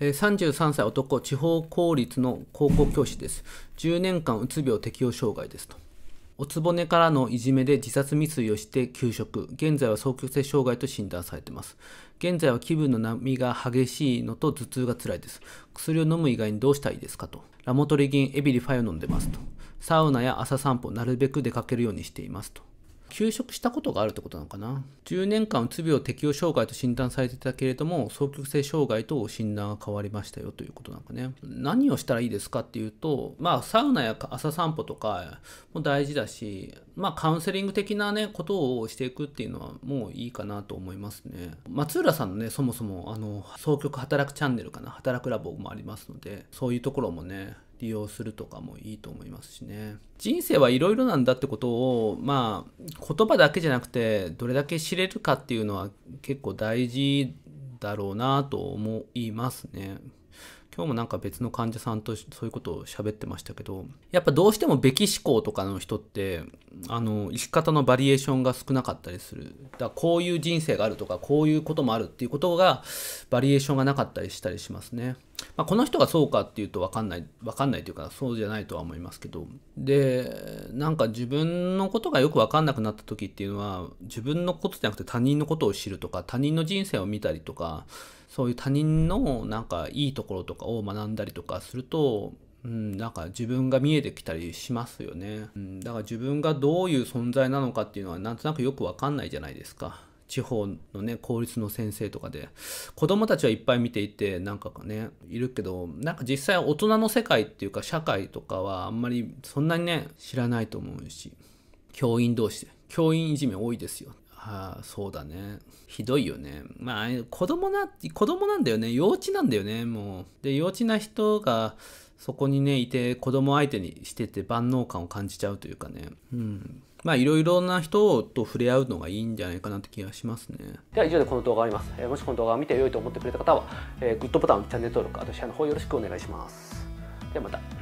33歳男、地方公立の高校教師です。10年間うつ病適応障害ですと。おつぼねからのいじめで自殺未遂をして休職。現在は早急性障害と診断されています。現在は気分の波が激しいのと頭痛が辛いです。薬を飲む以外にどうしたらいいですかと。ラモトリギン、エビリファイを飲んでますと。サウナや朝散歩、なるべく出かけるようにしていますと。休職したことがあるってことなのかな。10年間うつ病適応障害と診断されてたけれども、双極性障害と診断が変わりましたよということなんかね。何をしたらいいですかっていうと、まあ、サウナや朝散歩とかも大事だし、まあ、カウンセリング的なね、ことをしていくっていうのはもういいかなと思いますね。松浦さんのね、そもそも、あの、双極働くチャンネルかな、働くラボもありますので、そういうところもね、利用するとかもいいと思いますしね。人生はいろいろなんだってことを、まあ、言葉だけじゃなくて、どれだけ知れるかっていうのは結構大事だろうなと思いますね。今日もなんか別の患者さんとそういうことを喋ってましたけど、やっぱどうしてもべき思考とかの人って、あの、生き方のバリエーションが少なかったりする。だからこういう人生があるとか、こういうこともあるっていうことが、バリエーションがなかったりしたりしますね。まあ、この人がそうかっていうと分かんない分かんないというかそうじゃないとは思いますけどでなんか自分のことがよく分かんなくなった時っていうのは自分のことじゃなくて他人のことを知るとか他人の人生を見たりとかそういう他人のなんかいいところとかを学んだりとかするとうん、なんか自分が見えてきたりしますよね、うん、だから自分がどういう存在なのかっていうのはなんとなくよく分かんないじゃないですか地方のね公立の先生とかで子供たちはいっぱい見ていてなんかねいるけどなんか実際大人の世界っていうか社会とかはあんまりそんなにね知らないと思うし教員同士で教員いじめ多いですよああ、そうだね。ひどいよね。まあ、子供な、子供なんだよね。幼稚なんだよね、もう。で、幼稚な人が、そこにね、いて、子供相手にしてて万能感を感じちゃうというかね。うん。まあ、いろいろな人と触れ合うのがいいんじゃないかなって気がしますね。では以上でこの動画終わります。えー、もしこの動画を見て良いと思ってくれた方は、えー、グッドボタン、チャンネル登録、あと下の方よろしくお願いします。ではまた。